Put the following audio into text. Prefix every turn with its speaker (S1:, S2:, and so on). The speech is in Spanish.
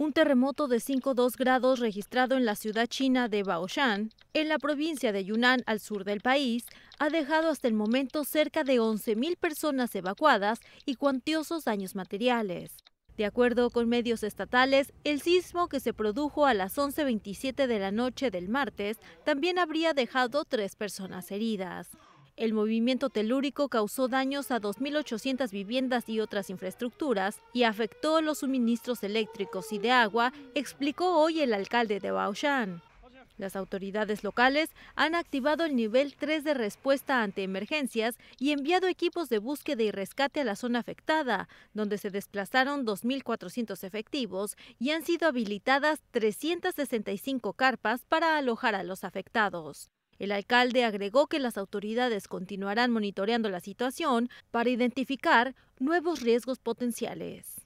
S1: un terremoto de 5,2 grados registrado en la ciudad china de Baoshan, en la provincia de Yunnan, al sur del país, ha dejado hasta el momento cerca de 11.000 personas evacuadas y cuantiosos daños materiales. De acuerdo con medios estatales, el sismo que se produjo a las 11.27 de la noche del martes también habría dejado tres personas heridas. El movimiento telúrico causó daños a 2.800 viviendas y otras infraestructuras y afectó los suministros eléctricos y de agua, explicó hoy el alcalde de Baoshan. Las autoridades locales han activado el nivel 3 de respuesta ante emergencias y enviado equipos de búsqueda y rescate a la zona afectada, donde se desplazaron 2.400 efectivos y han sido habilitadas 365 carpas para alojar a los afectados. El alcalde agregó que las autoridades continuarán monitoreando la situación para identificar nuevos riesgos potenciales.